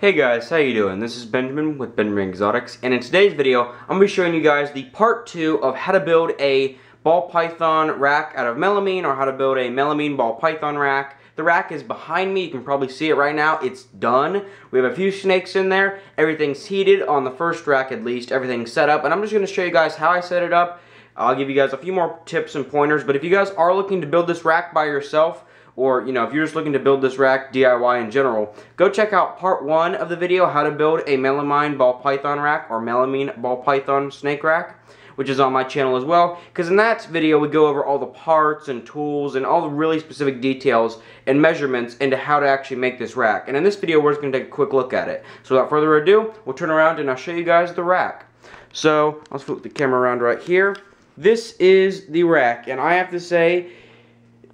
Hey guys, how you doing? This is Benjamin with Benjamin Exotics, and in today's video, I'm going to be showing you guys the part 2 of how to build a ball python rack out of melamine, or how to build a melamine ball python rack. The rack is behind me, you can probably see it right now, it's done. We have a few snakes in there, everything's heated on the first rack at least, everything's set up, and I'm just going to show you guys how I set it up. I'll give you guys a few more tips and pointers, but if you guys are looking to build this rack by yourself, or you know if you're just looking to build this rack DIY in general, go check out part one of the video how to build a melamine ball python rack or melamine ball python snake rack which is on my channel as well because in that video we go over all the parts and tools and all the really specific details and measurements into how to actually make this rack and in this video we're just going to take a quick look at it so without further ado we'll turn around and I'll show you guys the rack so let's flip the camera around right here this is the rack and I have to say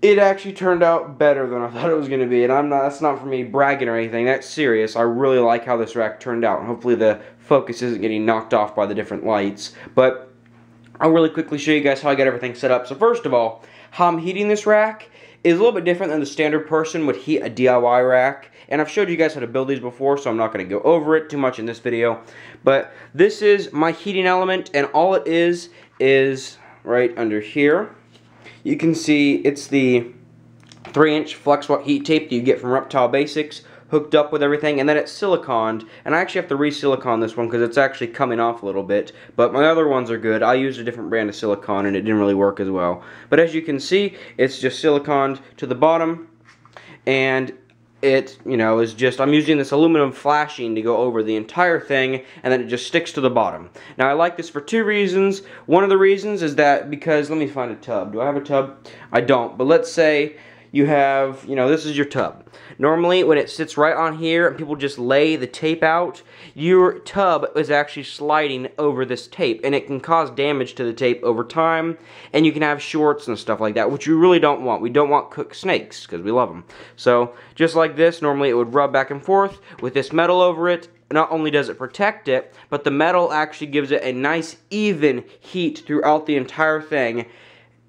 it actually turned out better than I thought it was going to be, and I'm not, that's not for me bragging or anything, that's serious, I really like how this rack turned out, and hopefully the focus isn't getting knocked off by the different lights, but I'll really quickly show you guys how I got everything set up, so first of all, how I'm heating this rack is a little bit different than the standard person would heat a DIY rack, and I've showed you guys how to build these before, so I'm not going to go over it too much in this video, but this is my heating element, and all it is is right under here, you can see it's the 3-inch flex heat tape that you get from Reptile Basics hooked up with everything, and then it's siliconed, and I actually have to re-silicon this one because it's actually coming off a little bit, but my other ones are good. I used a different brand of silicone, and it didn't really work as well. But as you can see, it's just siliconed to the bottom, and it, you know, is just, I'm using this aluminum flashing to go over the entire thing, and then it just sticks to the bottom. Now, I like this for two reasons. One of the reasons is that because, let me find a tub. Do I have a tub? I don't, but let's say you have, you know, this is your tub. Normally, when it sits right on here and people just lay the tape out, your tub is actually sliding over this tape, and it can cause damage to the tape over time, and you can have shorts and stuff like that, which you really don't want. We don't want cooked snakes, because we love them. So, just like this, normally it would rub back and forth. With this metal over it, not only does it protect it, but the metal actually gives it a nice even heat throughout the entire thing,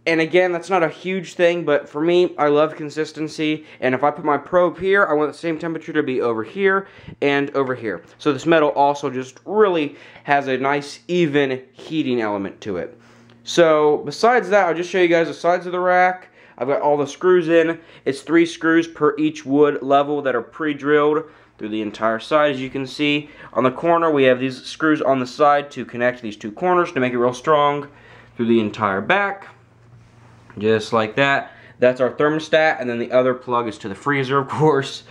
and again, that's not a huge thing, but for me, I love consistency. And if I put my probe here, I want the same temperature to be over here and over here. So this metal also just really has a nice even heating element to it. So besides that, I'll just show you guys the sides of the rack. I've got all the screws in. It's three screws per each wood level that are pre-drilled through the entire side as you can see. On the corner we have these screws on the side to connect these two corners to make it real strong through the entire back just like that. That's our thermostat, and then the other plug is to the freezer, of course.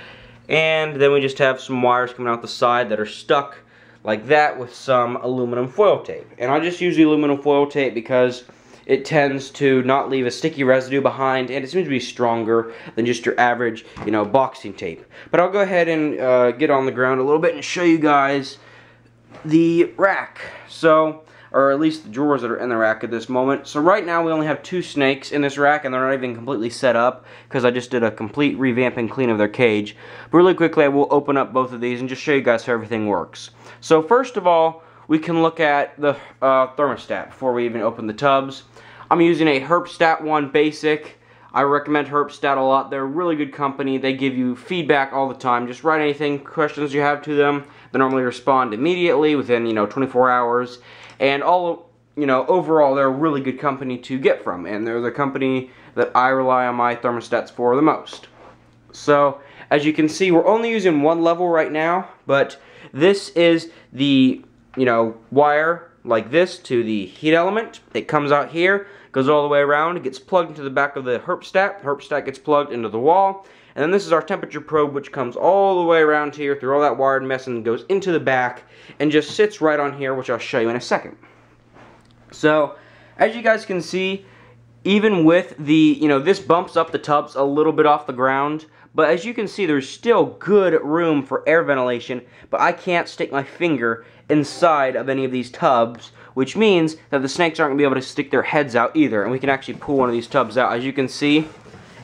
And then we just have some wires coming out the side that are stuck like that with some aluminum foil tape. And I just use the aluminum foil tape because it tends to not leave a sticky residue behind and it seems to be stronger than just your average, you know, boxing tape. But I'll go ahead and uh, get on the ground a little bit and show you guys the rack. So or at least the drawers that are in the rack at this moment. So right now we only have two snakes in this rack and they're not even completely set up because I just did a complete revamp and clean of their cage. But really quickly I will open up both of these and just show you guys how everything works. So first of all, we can look at the uh, thermostat before we even open the tubs. I'm using a Herpstat 1 Basic. I recommend Herpstat a lot. They're a really good company. They give you feedback all the time. Just write anything, questions you have to them. They normally respond immediately within, you know, 24 hours and all you know overall they're a really good company to get from and they're the company that I rely on my thermostats for the most so as you can see we're only using one level right now but this is the you know wire like this to the heat element it comes out here goes all the way around it gets plugged into the back of the stack. the stack gets plugged into the wall and then this is our temperature probe, which comes all the way around here through all that wired mess and goes into the back and just sits right on here, which I'll show you in a second. So, as you guys can see, even with the, you know, this bumps up the tubs a little bit off the ground, but as you can see, there's still good room for air ventilation, but I can't stick my finger inside of any of these tubs, which means that the snakes aren't going to be able to stick their heads out either, and we can actually pull one of these tubs out. As you can see,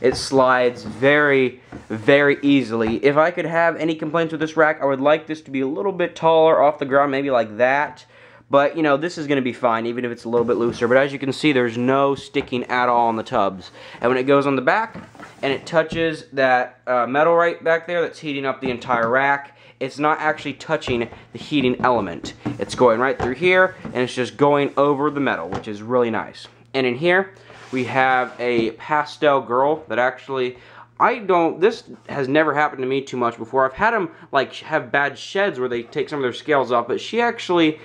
it slides very, very easily. If I could have any complaints with this rack, I would like this to be a little bit taller off the ground, maybe like that. But, you know, this is going to be fine, even if it's a little bit looser. But as you can see, there's no sticking at all on the tubs. And when it goes on the back, and it touches that uh, metal right back there that's heating up the entire rack, it's not actually touching the heating element. It's going right through here, and it's just going over the metal, which is really nice. And in here, we have a pastel girl that actually I don't, this has never happened to me too much before. I've had them, like, have bad sheds where they take some of their scales off, but she actually,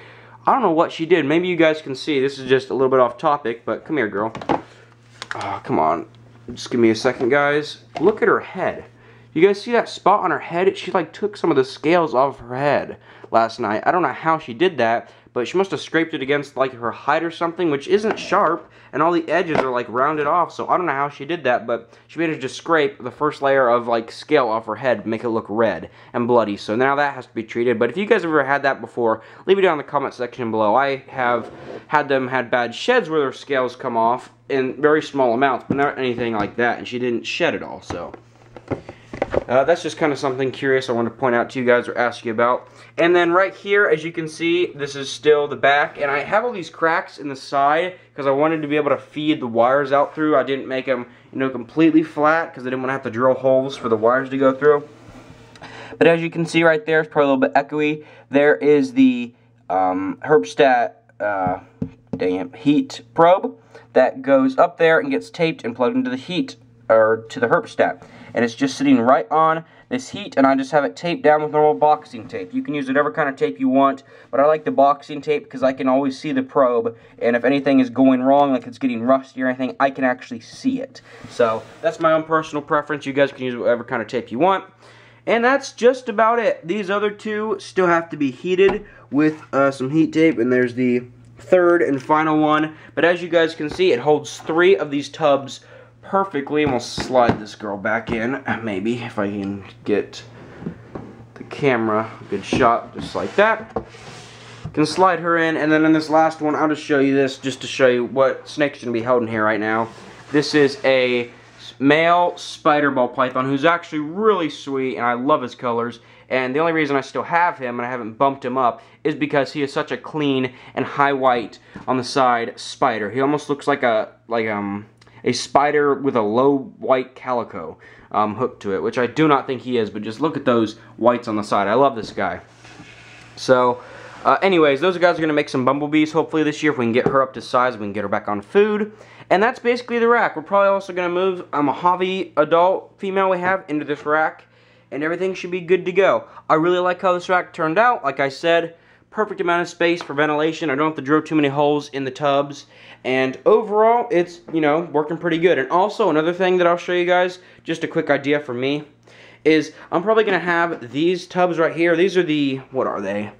I don't know what she did. Maybe you guys can see. This is just a little bit off topic, but come here, girl. Oh, come on. Just give me a second, guys. Look at her head. You guys see that spot on her head? She, like, took some of the scales off her head last night. I don't know how she did that, but she must have scraped it against like her hide or something, which isn't sharp, and all the edges are like rounded off, so I don't know how she did that, but she managed to scrape the first layer of like scale off her head, make it look red and bloody, so now that has to be treated, but if you guys have ever had that before, leave it down in the comment section below. I have had them had bad sheds where their scales come off in very small amounts, but not anything like that, and she didn't shed it all, so... Uh, that's just kind of something curious I wanted to point out to you guys or ask you about. And then right here, as you can see, this is still the back. And I have all these cracks in the side because I wanted to be able to feed the wires out through. I didn't make them, you know, completely flat because I didn't want to have to drill holes for the wires to go through. But as you can see right there, it's probably a little bit echoey. There is the um, Herbstat, uh, damn, heat probe that goes up there and gets taped and plugged into the heat or to the Herbstat and it's just sitting right on this heat and I just have it taped down with normal boxing tape. You can use whatever kind of tape you want, but I like the boxing tape because I can always see the probe and if anything is going wrong, like it's getting rusty or anything, I can actually see it. So that's my own personal preference. You guys can use whatever kind of tape you want. And that's just about it. These other two still have to be heated with uh, some heat tape and there's the third and final one. But as you guys can see, it holds three of these tubs perfectly. And we'll slide this girl back in, maybe, if I can get the camera a good shot, just like that. Can slide her in, and then in this last one, I'll just show you this, just to show you what snake's gonna be held in here right now. This is a male spider ball python who's actually really sweet and I love his colors and the only reason I still have him and I haven't bumped him up is because he is such a clean and high white on the side spider. He almost looks like a like um a spider with a low white calico um, hook to it, which I do not think he is, but just look at those whites on the side. I love this guy. So, uh, anyways, those guys are going to make some bumblebees hopefully this year. If we can get her up to size, we can get her back on food. And that's basically the rack. We're probably also going to move um, a Mojave adult female we have into this rack. And everything should be good to go. I really like how this rack turned out. Like I said, perfect amount of space for ventilation. I don't have to drill too many holes in the tubs. And overall, it's, you know, working pretty good. And also, another thing that I'll show you guys, just a quick idea for me, is I'm probably going to have these tubs right here. These are the, what are they?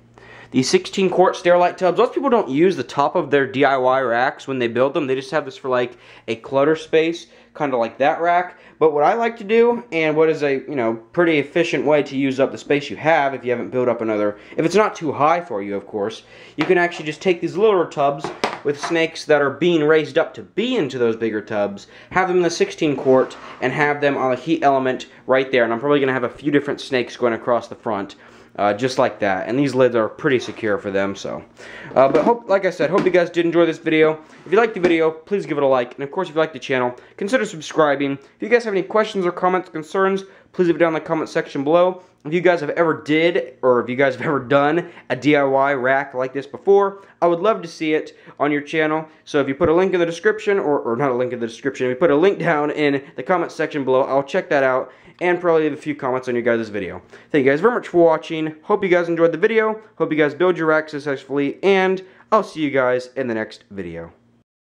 The 16 quart Sterilite tubs. Most people don't use the top of their DIY racks when they build them. They just have this for like a clutter space kind of like that rack. But what I like to do, and what is a, you know, pretty efficient way to use up the space you have if you haven't built up another, if it's not too high for you, of course, you can actually just take these littler tubs with snakes that are being raised up to be into those bigger tubs, have them in the 16 quart, and have them on a heat element right there. And I'm probably going to have a few different snakes going across the front uh, just like that. And these lids are pretty secure for them, so. Uh, but hope, like I said, hope you guys did enjoy this video. If you liked the video, please give it a like. And of course, if you like the channel, consider subscribing. If you guys have any questions or comments, concerns, please leave it down in the comment section below if you guys have ever did or if you guys have ever done a DIY rack like this before, I would love to see it on your channel. So if you put a link in the description, or, or not a link in the description, if you put a link down in the comment section below, I'll check that out and probably leave a few comments on your guys' video. Thank you guys very much for watching. Hope you guys enjoyed the video. Hope you guys build your rack successfully, and I'll see you guys in the next video.